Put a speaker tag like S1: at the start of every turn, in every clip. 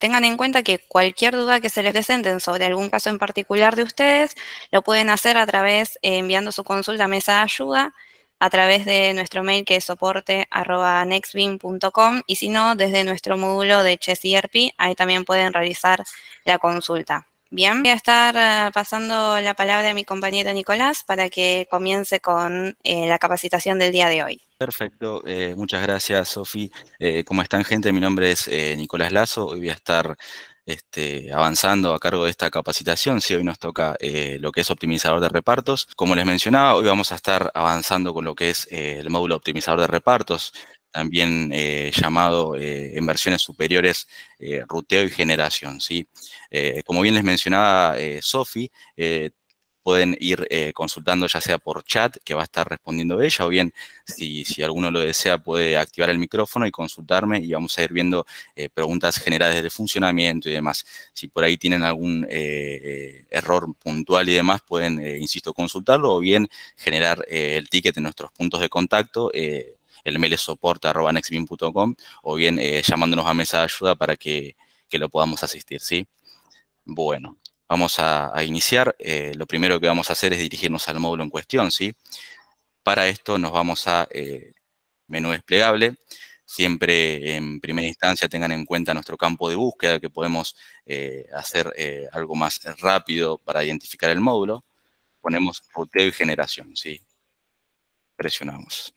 S1: Tengan en
S2: cuenta que cualquier duda que se les presenten sobre algún caso en particular de ustedes, lo pueden hacer a través, eh, enviando su consulta a mesa de ayuda, a través de nuestro mail que es soporte.nextbeam.com y si no, desde nuestro módulo de IRP, e ahí también pueden realizar la consulta. Bien, voy a estar eh, pasando la palabra a mi compañero Nicolás para que comience con eh, la capacitación del día de hoy.
S1: Perfecto, eh, muchas gracias Sofi. ¿Cómo están gente? Mi nombre es Nicolás Lazo, hoy voy a estar este, avanzando a cargo de esta capacitación, si hoy nos toca lo que es optimizador de repartos. Como les mencionaba, hoy vamos a estar avanzando con lo que es el módulo optimizador de repartos, también eh, llamado en eh, versiones superiores eh, ruteo y generación. ¿sí? como bien les mencionaba Sofi, pueden ir consultando ya sea por chat, que va a estar respondiendo ella, o bien si, si, alguno lo desea puede activar el micrófono y consultarme y vamos a ir viendo preguntas generales de funcionamiento y demás. Si por ahí tienen algún error puntual y demás, pueden, insisto, consultarlo o bien generar el ticket en nuestros puntos de contacto el mail es soporte.nextbeam.com o bien eh, llamándonos a mesa de ayuda para que, lo podamos asistir, ¿sí? Bueno, vamos a, iniciar. Eh, lo primero que vamos a hacer es dirigirnos al módulo en cuestión, ¿sí? Para esto nos vamos a eh, menú desplegable. Siempre en primera instancia tengan en cuenta nuestro campo de búsqueda que podemos hacer algo más rápido para identificar el módulo. Ponemos roteo y generación, ¿sí? Presionamos.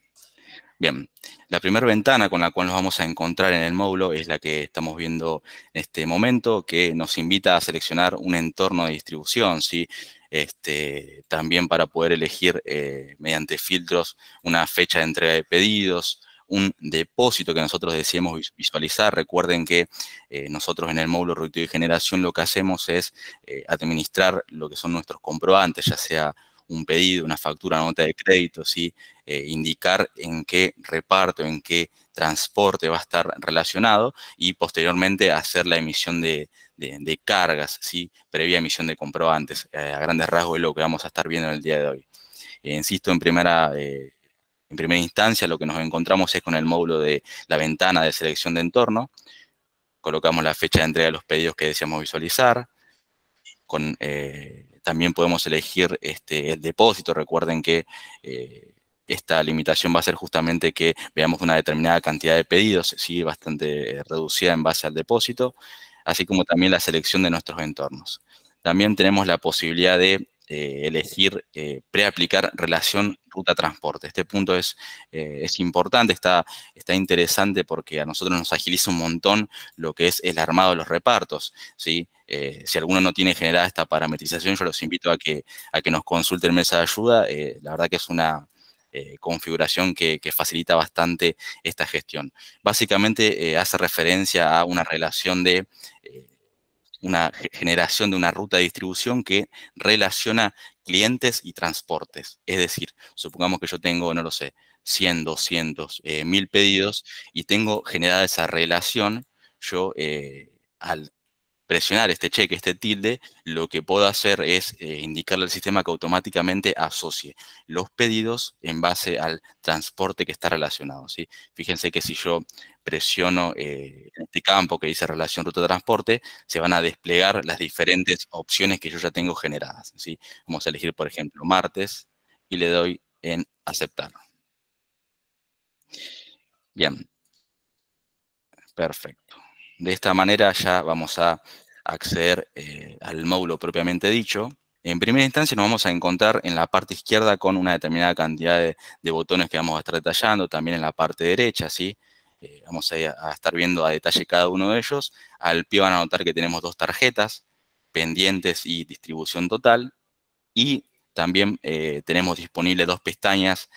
S1: Bien, la primera ventana con la cual nos vamos a encontrar en el módulo es la que estamos viendo en este momento, que nos invita a seleccionar un entorno de distribución, ¿sí? Este, también para poder elegir eh, mediante filtros una fecha de entrega de pedidos, un depósito que nosotros deseemos visualizar. Recuerden que eh, nosotros en el módulo reactivo y Generación lo que hacemos es eh, administrar lo que son nuestros comprobantes, ya sea un pedido, una factura, una nota de crédito, ¿sí? Eh, indicar en qué reparto, en qué transporte va a estar relacionado y posteriormente hacer la emisión de, cargas, ¿sí? previa emisión de comprobantes. Eh, a grandes rasgos es lo que vamos a estar viendo en el día de hoy. Eh, insisto, en primera, en primera instancia lo que nos encontramos es con el módulo de la ventana de selección de entorno. Colocamos la fecha de entrega de los pedidos que deseamos visualizar. también podemos elegir este, el depósito. Recuerden que esta limitación va a ser justamente que veamos una determinada cantidad de pedidos, ¿sí? bastante eh, reducida en base al depósito, así como también la selección de nuestros entornos. También tenemos la posibilidad de eh, elegir pre eh, preaplicar relación ruta-transporte. Este punto es, es importante, está, está, interesante porque a nosotros nos agiliza un montón lo que es el armado de los repartos. si alguno no tiene generada esta parametrización, yo los invito a que, a que nos consulten mesa de ayuda. la verdad que es una, eh, configuración que, facilita bastante esta gestión. Básicamente eh, hace referencia a una relación de eh, una generación de una ruta de distribución que relaciona clientes y transportes. Es decir, supongamos que yo tengo, no lo sé, 100, 200, 1000 pedidos y tengo generada esa relación, yo al presionar este cheque, este tilde, lo que puedo hacer es eh, indicarle al sistema que automáticamente asocie los pedidos en base al transporte que está relacionado. ¿sí? Fíjense que si yo presiono eh, este campo que dice relación ruta-transporte, de se van a desplegar las diferentes opciones que yo ya tengo generadas. ¿sí? Vamos a elegir, por ejemplo, martes y le doy en aceptar. Bien. Perfecto. De esta manera ya vamos a acceder eh, al módulo propiamente dicho. En primera instancia nos vamos a encontrar en la parte izquierda con una determinada cantidad de, botones que vamos a estar detallando, también en la parte derecha, ¿sí? Eh, vamos a, estar viendo a detalle cada uno de ellos. Al pie van a notar que tenemos dos tarjetas, pendientes y distribución total. Y también eh, tenemos disponibles dos pestañas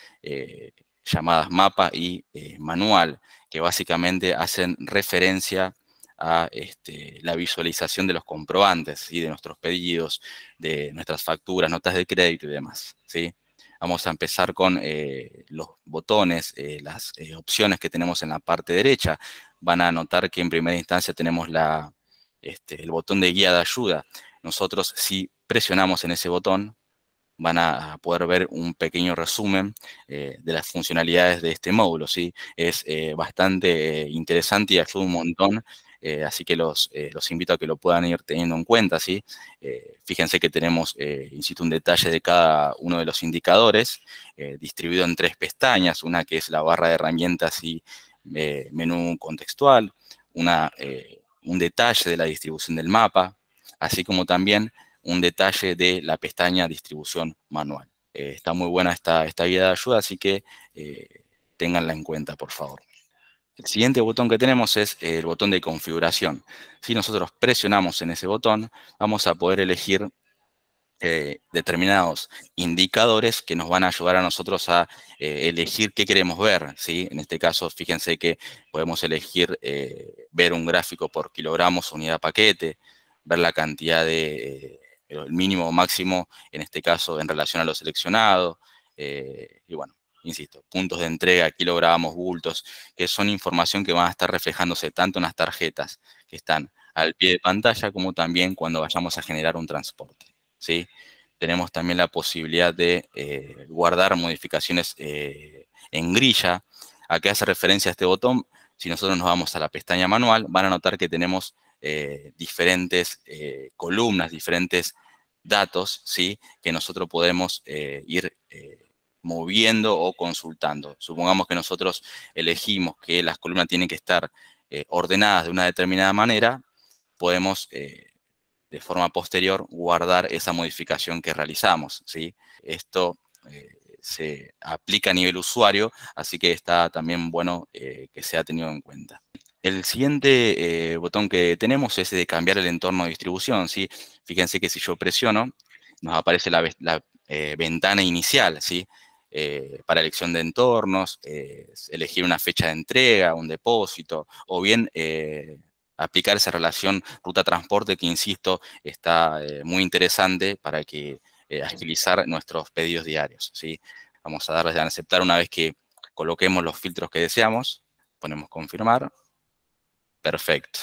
S1: llamadas mapa y manual, que básicamente hacen referencia a este, la visualización de los comprobantes, y de nuestros pedidos, de nuestras facturas, notas de crédito y demás. ¿sí? Vamos a empezar con eh, los botones, eh, las eh, opciones que tenemos en la parte derecha. Van a notar que en primera instancia tenemos la, este, el botón de guía de ayuda. Nosotros si presionamos en ese botón, van a poder ver un pequeño resumen de las funcionalidades de este módulo, ¿sí? Es bastante interesante y ayuda un montón eh, así que eh, los, invito a que lo puedan ir teniendo en cuenta, ¿sí? Eh, fíjense que tenemos, insisto, un detalle de cada uno de los indicadores, distribuido en tres pestañas, una que es la barra de herramientas y menú contextual, una, un detalle de la distribución del mapa, así como también un detalle de la pestaña distribución manual. está muy buena esta, esta guía de ayuda, así que ténganla en cuenta, por favor. El siguiente botón que tenemos es el botón de configuración. Si nosotros presionamos en ese botón, vamos a poder elegir eh, determinados indicadores que nos van a ayudar a nosotros a eh, elegir qué queremos ver. En este caso, fíjense que podemos elegir eh, ver un gráfico por kilogramos, unidad paquete, ver la cantidad de, el mínimo o máximo, en este caso, en relación a lo seleccionado, y bueno, insisto, puntos de entrega, kilogramos, bultos, que son información que van a estar reflejándose tanto en las tarjetas que están al pie de pantalla como también cuando vayamos a generar un transporte. ¿sí? Tenemos también la posibilidad de eh, guardar modificaciones eh, en grilla. ¿A qué hace referencia este botón? Si nosotros nos vamos a la pestaña manual, van a notar que tenemos eh, diferentes columnas, diferentes datos, ¿sí? Que nosotros podemos ir moviendo o consultando. Supongamos que nosotros elegimos que las columnas tienen que estar eh, ordenadas de una determinada manera, podemos eh, de forma posterior guardar esa modificación que realizamos. ¿sí? Esto eh, se aplica a nivel usuario, así que está también bueno que sea tenido en cuenta. El siguiente botón que tenemos es de cambiar el entorno de distribución. ¿sí? Fíjense que si yo presiono, nos aparece la, la ventana inicial. ¿sí? Eh, para elección de entornos, eh, elegir una fecha de entrega, un depósito, o bien eh, aplicar esa relación ruta-transporte que, insisto, está muy interesante para que agilizar nuestros pedidos diarios. ¿sí? Vamos a darles a aceptar una vez que coloquemos los filtros que deseamos, ponemos confirmar, perfecto.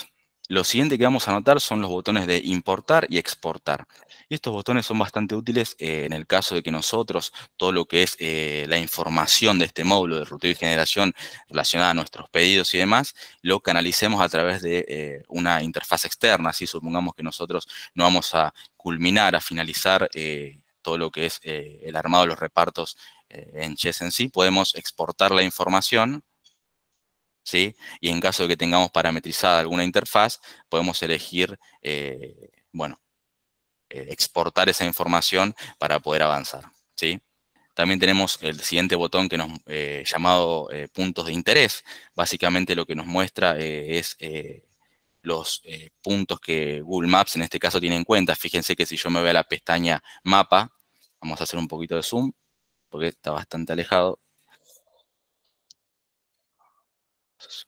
S1: Lo siguiente que vamos a notar son los botones de importar y exportar. Y estos botones son bastante útiles eh, en el caso de que nosotros, todo lo que es eh, la información de este módulo de rutina y generación relacionada a nuestros pedidos y demás, lo canalicemos a través de eh, una interfaz externa. Si supongamos que nosotros no vamos a culminar, a finalizar todo lo que es el armado de los repartos en Chess en sí, podemos exportar la información y en caso de que tengamos parametrizada alguna interfaz, podemos elegir, eh, bueno, eh, exportar esa información para poder avanzar, ¿sí? También tenemos el siguiente botón que nos eh, llamado puntos de interés. Básicamente lo que nos muestra es los puntos que Google Maps en este caso tiene en cuenta. Fíjense que si yo me voy a la pestaña mapa, vamos a hacer un poquito de zoom porque está bastante alejado.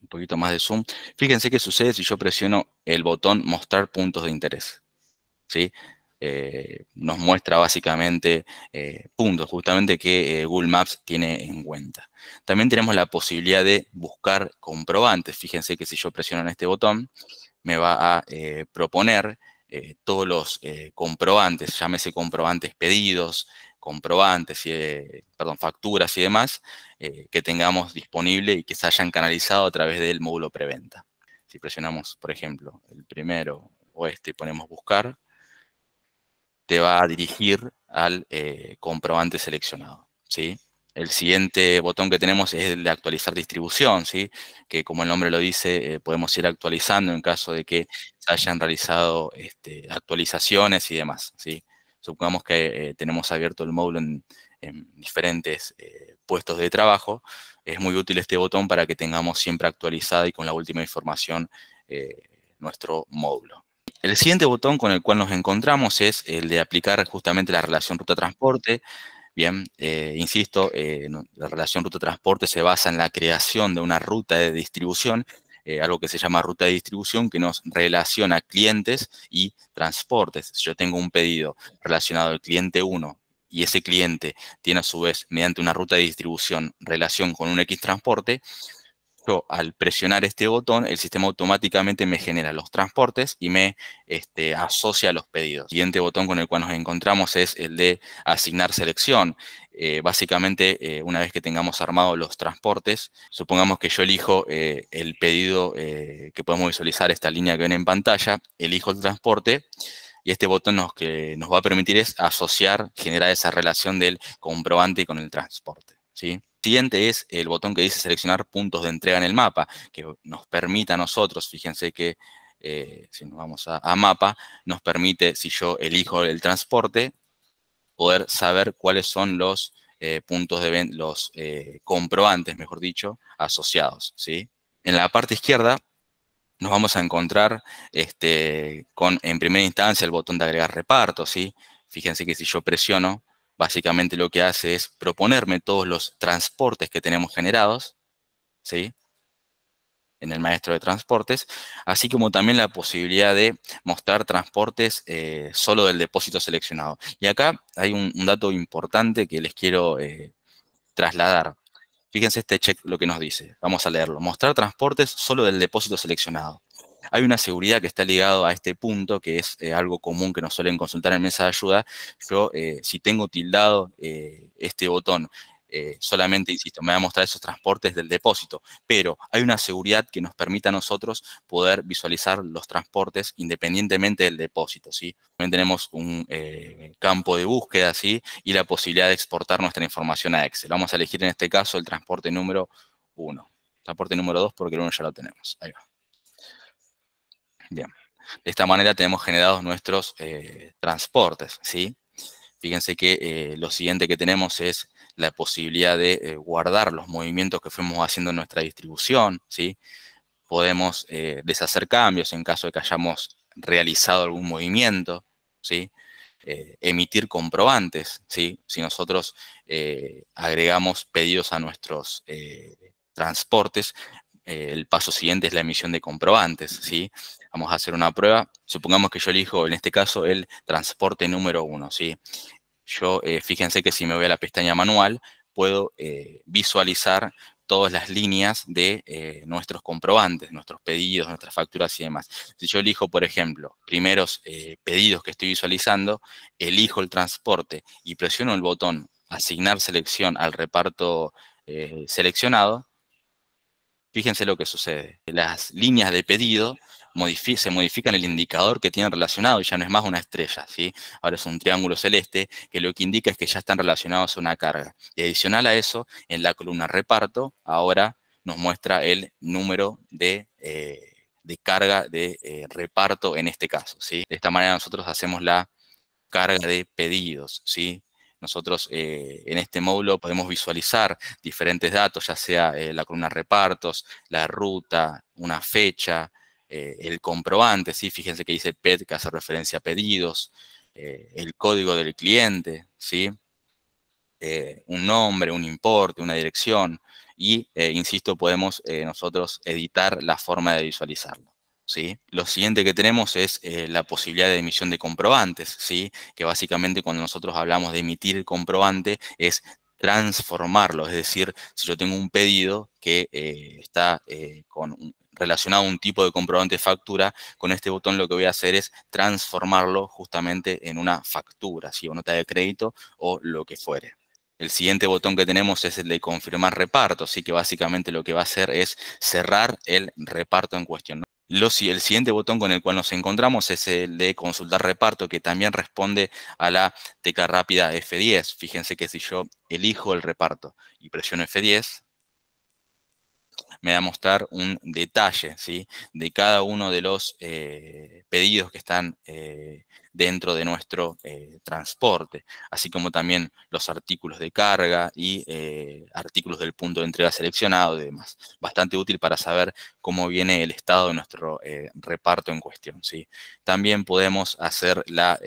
S1: un poquito más de zoom. Fíjense qué sucede si yo presiono el botón mostrar puntos de interés. ¿sí? Eh, nos muestra básicamente eh, puntos justamente que eh, Google Maps tiene en cuenta. También tenemos la posibilidad de buscar comprobantes. Fíjense que si yo presiono en este botón, me va a proponer todos los comprobantes, llámese comprobantes pedidos, comprobantes, y, eh, perdón, facturas y demás eh, que tengamos disponible y que se hayan canalizado a través del módulo preventa. Si presionamos, por ejemplo, el primero o este y ponemos buscar, te va a dirigir al eh, comprobante seleccionado, ¿sí? El siguiente botón que tenemos es el de actualizar distribución, ¿sí? que como el nombre lo dice, podemos ir actualizando en caso de que se hayan realizado este, actualizaciones y demás. ¿sí? Supongamos que eh, tenemos abierto el módulo en, diferentes eh, puestos de trabajo. Es muy útil este botón para que tengamos siempre actualizada y con la última información eh, nuestro módulo. El siguiente botón con el cual nos encontramos es el de aplicar justamente la relación ruta-transporte. Bien, insisto, la relación ruta-transporte se basa en la creación de una ruta de distribución eh, algo que se llama ruta de distribución, que nos relaciona clientes y transportes. Si yo tengo un pedido relacionado al cliente 1 y ese cliente tiene a su vez, mediante una ruta de distribución, relación con un X transporte, al presionar este botón, el sistema automáticamente me genera los transportes y me este, asocia los pedidos. El siguiente botón con el cual nos encontramos es el de asignar selección. Eh, básicamente, eh, una vez que tengamos armado los transportes, supongamos que yo elijo eh, el pedido que podemos visualizar, esta línea que ven en pantalla, elijo el transporte, y este botón nos, que nos va a permitir es asociar, generar esa relación del comprobante con el transporte, ¿sí? siguiente es el botón que dice seleccionar puntos de entrega en el mapa, que nos permite a nosotros, fíjense que eh, si nos vamos a, mapa, nos permite, si yo elijo el transporte, poder saber cuáles son los eh, puntos de los eh, comprobantes, mejor dicho, asociados. ¿sí? En la parte izquierda nos vamos a encontrar este, con, en primera instancia, el botón de agregar reparto. ¿sí? Fíjense que si yo presiono, básicamente lo que hace es proponerme todos los transportes que tenemos generados, ¿sí? En el maestro de transportes, así como también la posibilidad de mostrar transportes eh, solo del depósito seleccionado. Y acá hay un, dato importante que les quiero eh, trasladar. Fíjense este check lo que nos dice. Vamos a leerlo. Mostrar transportes solo del depósito seleccionado. Hay una seguridad que está ligada a este punto, que es eh, algo común que nos suelen consultar en mesa de ayuda. Yo, eh, si tengo tildado eh, este botón, solamente, insisto, me va a mostrar esos transportes del depósito, pero hay una seguridad que nos permita a nosotros poder visualizar los transportes independientemente del depósito, ¿sí? También tenemos un campo de búsqueda, ¿sí? Y la posibilidad de exportar nuestra información a Excel. Vamos a elegir en este caso el transporte número 1 transporte número 2 porque el 1 ya lo tenemos. Ahí va. De esta manera tenemos generados nuestros eh, transportes, ¿sí? Fíjense que eh, lo siguiente que tenemos es la posibilidad de eh, guardar los movimientos que fuimos haciendo en nuestra distribución, ¿sí? Podemos deshacer cambios en caso de que hayamos realizado algún movimiento, ¿sí? emitir comprobantes, ¿sí? Si nosotros agregamos pedidos a nuestros transportes, eh, el paso siguiente es la emisión de comprobantes, ¿sí? Vamos a hacer una prueba. Supongamos que yo elijo, en este caso, el transporte número uno. ¿sí? Yo, eh, fíjense que si me voy a la pestaña manual, puedo eh, visualizar todas las líneas de nuestros comprobantes, nuestros pedidos, nuestras facturas y demás. Si yo elijo, por ejemplo, primeros pedidos que estoy visualizando, elijo el transporte y presiono el botón asignar selección al reparto seleccionado, Fíjense lo que sucede. Las líneas de pedido se modifican el indicador que tienen relacionado y ya no es más una estrella, ¿sí? Ahora es un triángulo celeste que lo que indica es que ya están relacionados a una carga. Y adicional a eso, en la columna reparto, ahora nos muestra el número de... Eh, carga de eh, reparto en este caso. ¿sí? De esta manera nosotros hacemos la carga de pedidos, ¿sí? Nosotros eh, en este módulo podemos visualizar diferentes datos, ya sea eh, la columna repartos, la ruta, una fecha, eh, el comprobante, ¿sí? fíjense que dice PED, que hace referencia a pedidos, el código del cliente, ¿sí? un nombre, un importe, una dirección, y, insisto, podemos nosotros editar la forma de visualizarlo. Lo siguiente que tenemos es eh, la posibilidad de emisión de comprobantes, ¿sí? Que básicamente cuando nosotros hablamos de emitir comprobante es transformarlo, es decir, si yo tengo un pedido que eh, está eh, relacionado a un tipo de comprobante factura, con este botón lo que voy a hacer es transformarlo justamente en una factura, si o nota de crédito o lo que fuere. El siguiente botón que tenemos es el de confirmar reparto, así que básicamente lo que va a hacer es cerrar el reparto en cuestión el siguiente botón con el cual nos encontramos es el de consultar reparto, que también responde a la tecla rápida F10. Fíjense que si yo elijo el reparto y presiono F10, me va a mostrar un detalle ¿sí? de cada uno de los eh, pedidos que están eh, dentro de nuestro eh, transporte, así como también los artículos de carga y artículos del punto de entrega seleccionado y demás. Bastante útil para saber cómo viene el estado de nuestro reparto en cuestión. ¿sí? También podemos hacer la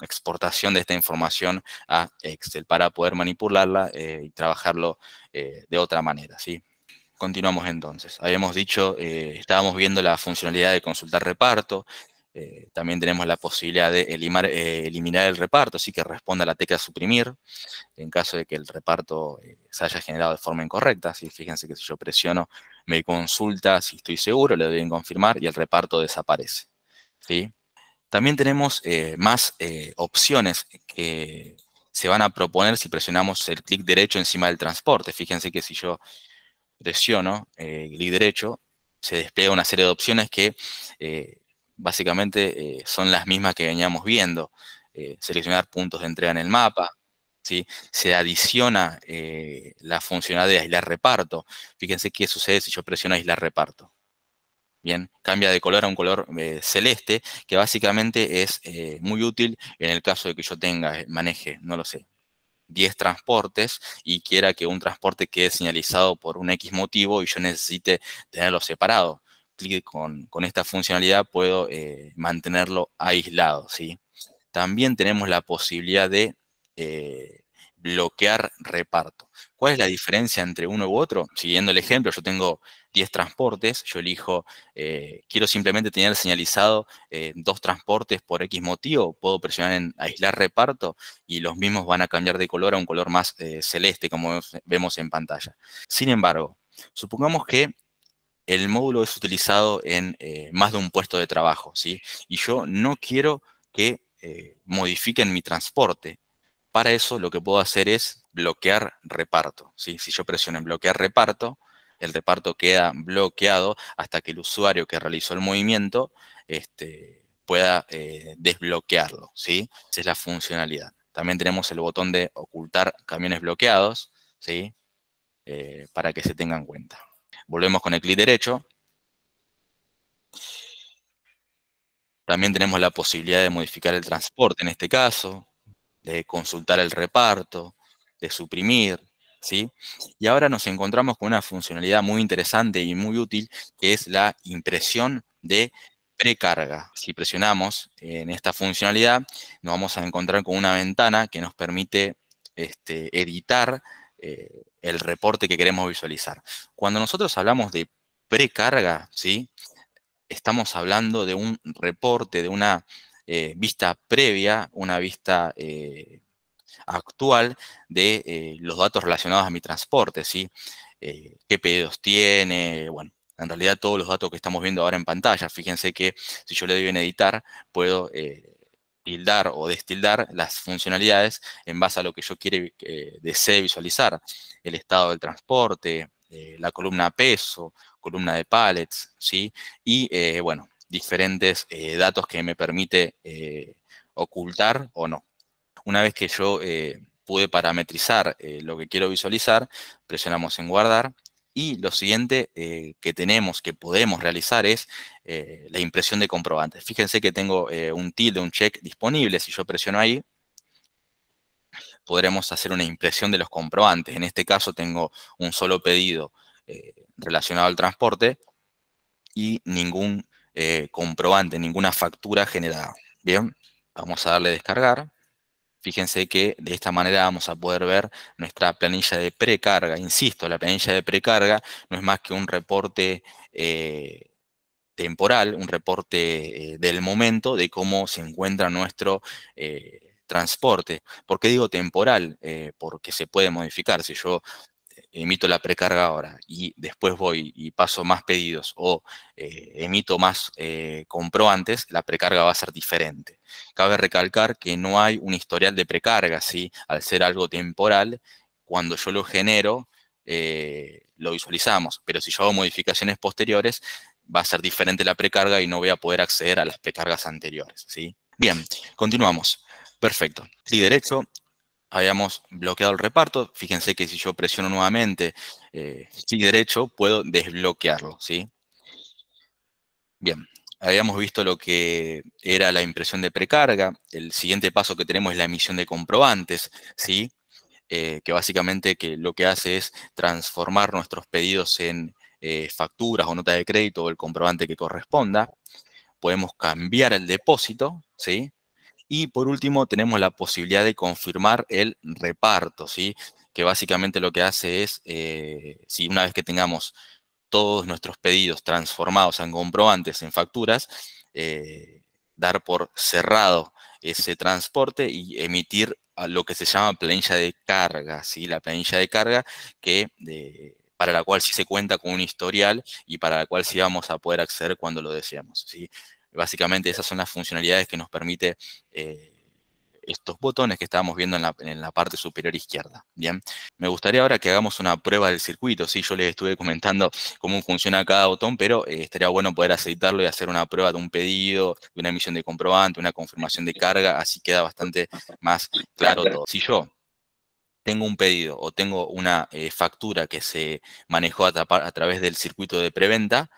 S1: exportación de esta información a Excel para poder manipularla y trabajarlo de otra manera, ¿sí? Continuamos entonces. Habíamos dicho, eh, estábamos viendo la funcionalidad de consultar reparto. Eh, también tenemos la posibilidad de eh, eliminar el reparto, así que responda la tecla suprimir en caso de que el reparto se haya generado de forma incorrecta. fíjense que si yo presiono, me consulta si estoy seguro, le doy en confirmar y el reparto desaparece. También tenemos más opciones que se van a proponer si presionamos el clic derecho encima del transporte. Fíjense que si yo presiono clic eh, derecho, se despliega una serie de opciones que eh, básicamente eh, son las mismas que veníamos viendo. seleccionar puntos de entrega en el mapa, se adiciona la funcionalidad de aislar reparto. Fíjense qué sucede si yo presiono aislar reparto. Bien, cambia de color a un color celeste, que básicamente es muy útil en el caso de que yo tenga, maneje, no lo sé, 10 transportes y quiera que un transporte quede señalizado por un X motivo y yo necesite tenerlo separado. con, esta funcionalidad puedo eh, mantenerlo aislado, ¿sí? También tenemos la posibilidad de eh, bloquear reparto. ¿Cuál es la diferencia entre uno u otro? Siguiendo el ejemplo, yo tengo 10 transportes, yo elijo, eh, quiero simplemente tener señalizado eh, dos transportes por X motivo, puedo presionar en aislar reparto y los mismos van a cambiar de color a un color más eh, celeste como vemos en pantalla. Sin embargo, supongamos que el módulo es utilizado en más de un puesto de trabajo, ¿sí? Y yo no quiero que modifiquen mi transporte. Para eso lo que puedo hacer es bloquear reparto. ¿sí? Si yo presiono en bloquear reparto, el reparto queda bloqueado hasta que el usuario que realizó el movimiento este, pueda eh, desbloquearlo, ¿sí? Esa es la funcionalidad. También tenemos el botón de ocultar camiones bloqueados, ¿sí? Eh, para que se tengan en cuenta. Volvemos con el clic derecho. También tenemos la posibilidad de modificar el transporte en este caso, de consultar el reparto, de suprimir, y ahora nos encontramos con una funcionalidad muy interesante y muy útil, que es la impresión de precarga. Si presionamos en esta funcionalidad, nos vamos a encontrar con una ventana que nos permite este, editar eh, el reporte que queremos visualizar. Cuando nosotros hablamos de precarga, ¿sí? estamos hablando de un reporte, de una eh, vista previa, una vista eh, actual de eh, los datos relacionados a mi transporte, ¿sí? Eh, ¿Qué pedidos tiene? Bueno, en realidad todos los datos que estamos viendo ahora en pantalla. Fíjense que si yo le doy en editar, puedo eh, tildar o destildar las funcionalidades en base a lo que yo quiere, desee visualizar. El estado del transporte, la columna peso, columna de pallets, ¿sí? Y, bueno, diferentes datos que me permite ocultar o no. Una vez que yo eh, pude parametrizar eh, lo que quiero visualizar, presionamos en guardar y lo siguiente eh, que tenemos, que podemos realizar es la impresión de comprobantes. Fíjense que tengo un tilde, un check disponible. Si yo presiono ahí, podremos hacer una impresión de los comprobantes. En este caso tengo un solo pedido relacionado al transporte y ningún comprobante, ninguna factura generada. Bien, vamos a darle descargar. Fíjense que de esta manera vamos a poder ver nuestra planilla de precarga. Insisto, la planilla de precarga no es más que un reporte eh, temporal, un reporte eh, del momento de cómo se encuentra nuestro eh, transporte. ¿Por qué digo temporal? porque se puede modificar. Si yo emito la precarga ahora y después voy y paso más pedidos o eh, emito más eh, antes la precarga va a ser diferente. Cabe recalcar que no hay un historial de precarga, ¿sí? Al ser algo temporal, cuando yo lo genero, eh, lo visualizamos. Pero si yo hago modificaciones posteriores, va a ser diferente la precarga y no voy a poder acceder a las precargas anteriores, ¿sí? Bien, continuamos. Perfecto. Clic derecho, habíamos bloqueado el reparto. Fíjense que si yo presiono nuevamente eh, derecho, puedo desbloquearlo, ¿sí? Bien, habíamos visto lo que era la impresión de precarga. El siguiente paso que tenemos es la emisión de comprobantes, ¿sí? Eh, que básicamente que lo que hace es transformar nuestros pedidos en eh, facturas o nota de crédito o el comprobante que corresponda. Podemos cambiar el depósito, ¿sí? Y por último, tenemos la posibilidad de confirmar el reparto, ¿sí? que básicamente lo que hace es, eh, si una vez que tengamos todos nuestros pedidos transformados en comprobantes, en facturas, eh, dar por cerrado ese transporte y emitir lo que se llama planilla de carga, ¿sí? la planilla de carga que, para la cual sí se cuenta con un historial y para la cual sí vamos a poder acceder cuando lo deseamos. ¿sí? Básicamente esas son las funcionalidades que nos permite eh, estos botones que estábamos viendo en la, parte superior izquierda. Bien, me gustaría ahora que hagamos una prueba del circuito. Sí, yo les estuve comentando cómo funciona cada botón, pero eh, estaría bueno poder aceitarlo y hacer una prueba de un pedido, de una emisión de comprobante, una confirmación de carga, así queda bastante más claro todo. Si yo tengo un pedido o tengo una eh, factura que se manejó a, través del circuito de preventa,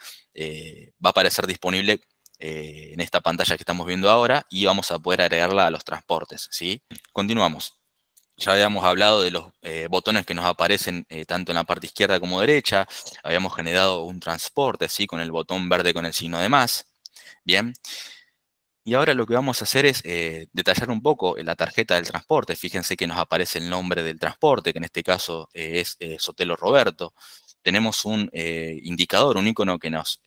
S1: va a aparecer disponible eh, en esta pantalla que estamos viendo ahora y vamos a poder agregarla a los transportes. ¿sí? Continuamos. Ya habíamos hablado de los eh, botones que nos aparecen eh, tanto en la parte izquierda como derecha. Habíamos generado un transporte ¿sí? con el botón verde con el signo de más. Bien. Y ahora lo que vamos a hacer es detallar un poco la tarjeta del transporte. Fíjense que nos aparece el nombre del transporte, que en este caso es Sotelo Roberto. Tenemos un indicador, un icono que nos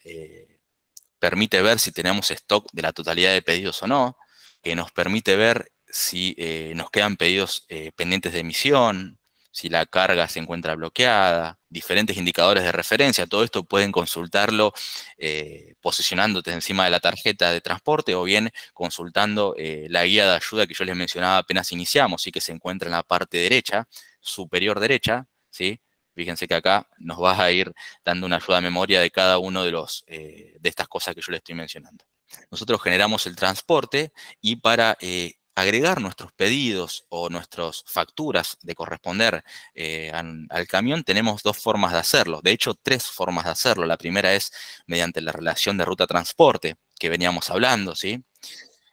S1: permite ver si tenemos stock de la totalidad de pedidos o no, que nos permite ver si eh, nos quedan pedidos eh, pendientes de emisión, si la carga se encuentra bloqueada, diferentes indicadores de referencia. Todo esto pueden consultarlo eh, posicionándote encima de la tarjeta de transporte o bien consultando la guía de ayuda que yo les mencionaba apenas iniciamos, y que se encuentra en la parte derecha, superior derecha, ¿sí? Fíjense que acá nos vas a ir dando una ayuda a memoria de cada uno de, los, eh, de estas cosas que yo le estoy mencionando. Nosotros generamos el transporte y para eh, agregar nuestros pedidos o nuestras facturas de corresponder eh, al camión, tenemos dos formas de hacerlo. De hecho, tres formas de hacerlo. La primera es mediante la relación de ruta-transporte que veníamos hablando, ¿sí?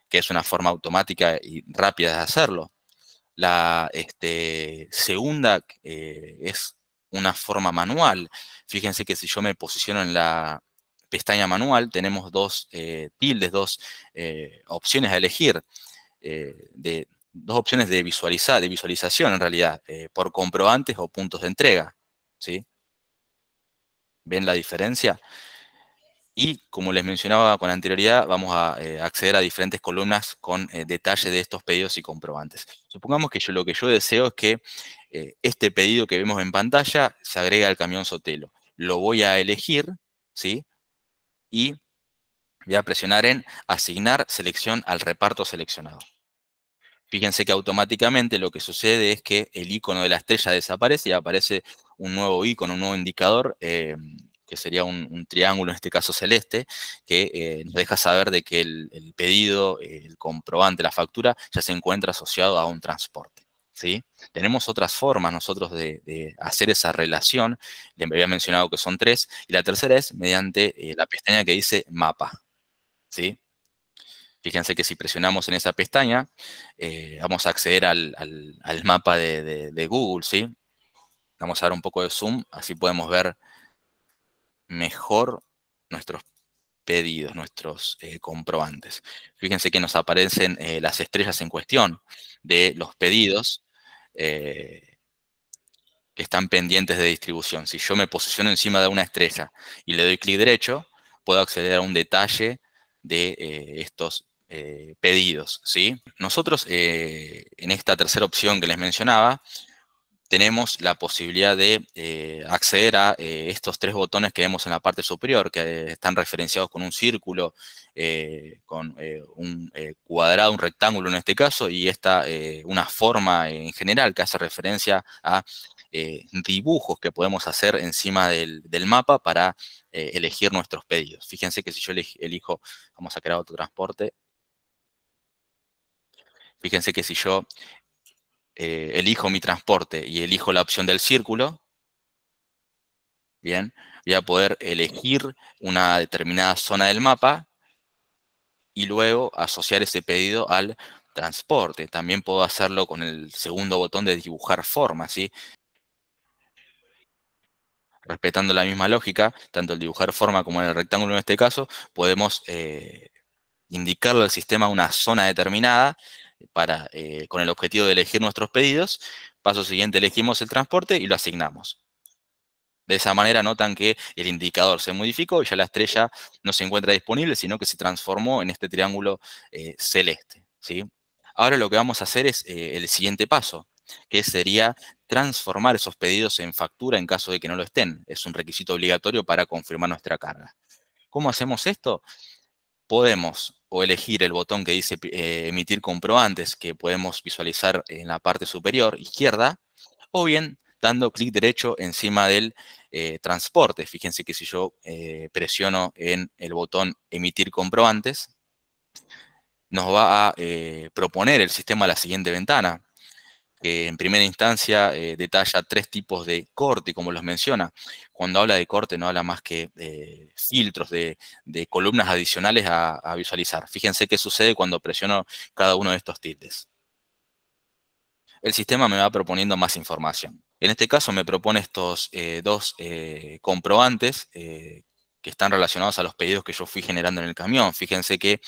S1: que es una forma automática y rápida de hacerlo. La este, segunda es una forma manual. Fíjense que si yo me posiciono en la pestaña manual, tenemos dos eh, tildes, dos eh, opciones a elegir, eh, de, dos opciones de, visualizar, de visualización en realidad, por comprobantes o puntos de entrega. ¿sí? ¿Ven la diferencia? Y como les mencionaba con anterioridad, vamos a eh, acceder a diferentes columnas con eh, detalle de estos pedidos y comprobantes. Supongamos que yo, lo que yo deseo es que eh, este pedido que vemos en pantalla se agregue al camión Sotelo. Lo voy a elegir, ¿sí? Y voy a presionar en asignar selección al reparto seleccionado. Fíjense que automáticamente lo que sucede es que el icono de la estrella desaparece y aparece un nuevo icono, un nuevo indicador que sería un, triángulo, en este caso celeste, que eh, nos deja saber de que el, pedido, eh, el comprobante, la factura, ya se encuentra asociado a un transporte. ¿sí? Tenemos otras formas nosotros de, hacer esa relación, les había mencionado que son tres, y la tercera es mediante eh, la pestaña que dice mapa. ¿sí? Fíjense que si presionamos en esa pestaña, vamos a acceder al, mapa de, de Google, ¿sí? Vamos a dar un poco de zoom, así podemos ver mejor nuestros pedidos, nuestros eh, comprobantes. Fíjense que nos aparecen eh, las estrellas en cuestión de los pedidos eh, que están pendientes de distribución. Si yo me posiciono encima de una estrella y le doy clic derecho, puedo acceder a un detalle de estos pedidos. ¿sí? Nosotros, en esta tercera opción que les mencionaba, tenemos la posibilidad de eh, acceder a eh, estos tres botones que vemos en la parte superior, que están referenciados con un círculo, eh, con un cuadrado, un rectángulo en este caso, y esta, una forma en general que hace referencia a dibujos que podemos hacer encima del, del mapa para elegir nuestros pedidos. Fíjense que si yo elijo, vamos a crear otro transporte, Fíjense que si yo eh, elijo mi transporte y elijo la opción del círculo, bien, voy a poder elegir una determinada zona del mapa y luego asociar ese pedido al transporte. También puedo hacerlo con el segundo botón de dibujar forma, ¿sí? Respetando la misma lógica, tanto el dibujar forma como el rectángulo en este caso, podemos eh, indicarle al sistema una zona determinada para, eh, con el objetivo de elegir nuestros pedidos. Paso siguiente, elegimos el transporte y lo asignamos. De esa manera notan que el indicador se modificó y ya la estrella no se encuentra disponible, sino que se transformó en este triángulo eh, celeste. ¿sí? Ahora lo que vamos a hacer es eh, el siguiente paso, que sería transformar esos pedidos en factura en caso de que no lo estén. Es un requisito obligatorio para confirmar nuestra carga. ¿Cómo hacemos esto? podemos o elegir el botón que dice eh, emitir comprobantes que podemos visualizar en la parte superior izquierda, o bien dando clic derecho encima del eh, transporte. Fíjense que si yo eh, presiono en el botón emitir comprobantes, nos va a proponer el sistema la siguiente ventana que en primera instancia eh, detalla tres tipos de corte, como los menciona. Cuando habla de corte no habla más que eh, de filtros de, columnas adicionales a, visualizar. Fíjense qué sucede cuando presiono cada uno de estos tildes. El sistema me va proponiendo más información. En este caso me propone estos eh, dos comprobantes que están relacionados a los pedidos que yo fui generando en el camión. Fíjense que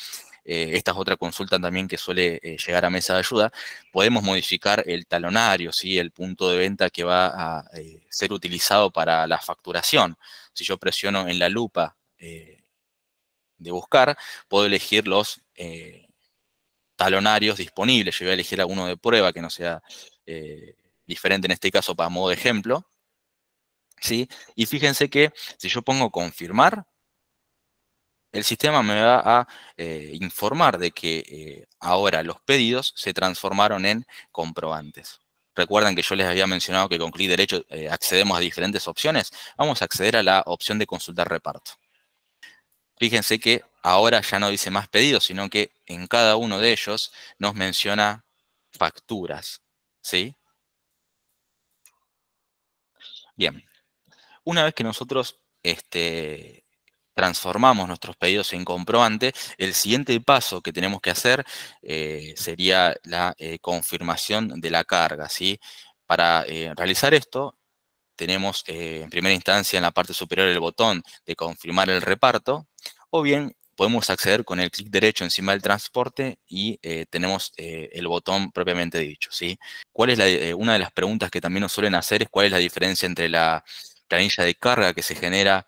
S1: eh, esta es otra consulta también que suele eh, llegar a mesa de ayuda, podemos modificar el talonario, el punto de venta que va a eh, ser utilizado para la facturación. Si yo presiono en la lupa de buscar, puedo elegir los talonarios disponibles. Yo voy a elegir alguno de prueba que no sea diferente en este caso para modo de ejemplo. ¿Sí? Y fíjense que si yo pongo confirmar, el sistema me va a eh, informar de que eh, ahora los pedidos se transformaron en comprobantes. Recuerdan que yo les había mencionado que con clic derecho eh, accedemos a diferentes opciones. Vamos a acceder a la opción de consultar reparto. Fíjense que ahora ya no dice más pedidos, sino que en cada uno de ellos nos menciona facturas. ¿Sí? Bien. Una vez que nosotros este, transformamos nuestros pedidos en comprobante, el siguiente paso que tenemos que hacer eh, sería la eh, confirmación de la carga. ¿sí? Para eh, realizar esto, tenemos en primera instancia en la parte superior el botón de confirmar el reparto, o bien podemos acceder con el clic derecho encima del transporte y tenemos el botón propiamente dicho. ¿sí? ¿Cuál es una de las preguntas que también nos suelen hacer es cuál es la diferencia entre la planilla de carga que se genera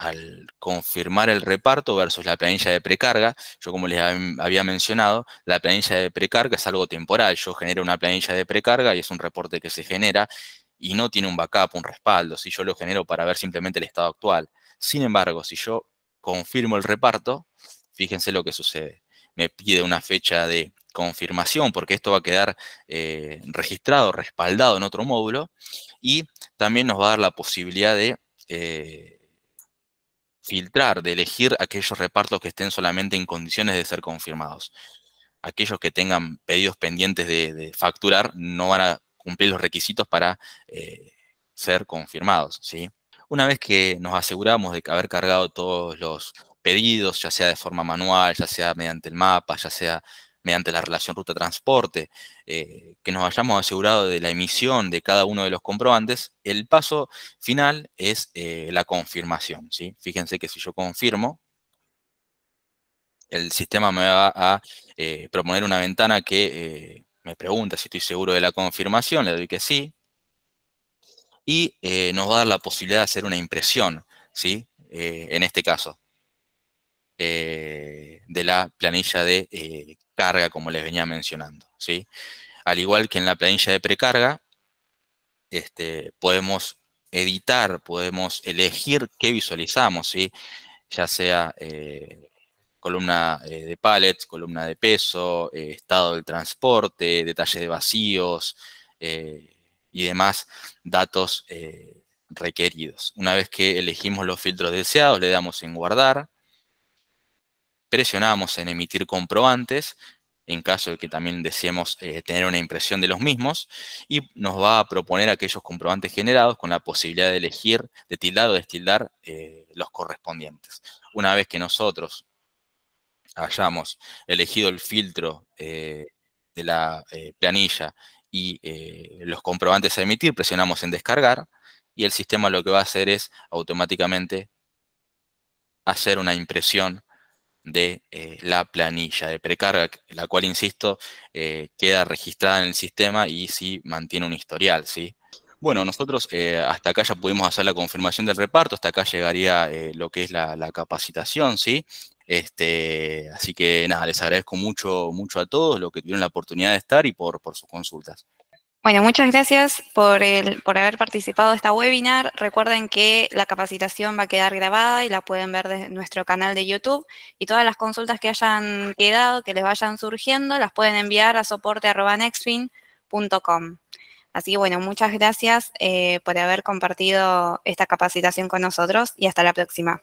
S1: al confirmar el reparto versus la planilla de precarga, yo como les había mencionado, la planilla de precarga es algo temporal, yo genero una planilla de precarga y es un reporte que se genera y no tiene un backup, un respaldo, si yo lo genero para ver simplemente el estado actual. Sin embargo, si yo confirmo el reparto, fíjense lo que sucede. Me pide una fecha de confirmación porque esto va a quedar eh, registrado, respaldado en otro módulo y también nos va a dar la posibilidad de... Eh, filtrar, de elegir aquellos repartos que estén solamente en condiciones de ser confirmados. Aquellos que tengan pedidos pendientes de, facturar no van a cumplir los requisitos para eh, ser confirmados. ¿sí? Una vez que nos aseguramos de haber cargado todos los pedidos, ya sea de forma manual, ya sea mediante el mapa, ya sea mediante la relación ruta-transporte, eh, que nos hayamos asegurado de la emisión de cada uno de los comprobantes, el paso final es eh, la confirmación. ¿sí? Fíjense que si yo confirmo, el sistema me va a eh, proponer una ventana que me pregunta si estoy seguro de la confirmación, le doy que sí, y nos va a dar la posibilidad de hacer una impresión, ¿sí? en este caso. Eh, de la planilla de eh, carga, como les venía mencionando. ¿sí? Al igual que en la planilla de precarga, este, podemos editar, podemos elegir qué visualizamos, ¿sí? ya sea eh, columna de pallets, columna de peso, estado del transporte, detalles de vacíos y demás datos requeridos. Una vez que elegimos los filtros deseados, le damos en guardar presionamos en emitir comprobantes, en caso de que también deseemos eh, tener una impresión de los mismos, y nos va a proponer aquellos comprobantes generados con la posibilidad de elegir, de tildar o destildar eh, los correspondientes. Una vez que nosotros hayamos elegido el filtro eh, de la planilla y los comprobantes a emitir, presionamos en descargar, y el sistema lo que va a hacer es automáticamente hacer una impresión de eh, la planilla de precarga, la cual, insisto, eh, queda registrada en el sistema y sí mantiene un historial, ¿sí? Bueno, nosotros eh, hasta acá ya pudimos hacer la confirmación del reparto, hasta acá llegaría lo que es la, capacitación, ¿sí? Este, así que nada, les agradezco mucho, mucho a todos los que tuvieron la oportunidad de estar y por, por sus consultas.
S2: Bueno, muchas gracias por, haber participado de esta webinar. Recuerden que la capacitación va a quedar grabada y la pueden ver desde nuestro canal de YouTube. Y todas las consultas que hayan quedado, que les vayan surgiendo, las pueden enviar a soporte.nextfin.com. Así que, bueno, muchas gracias eh, por haber compartido esta capacitación con nosotros y hasta la próxima.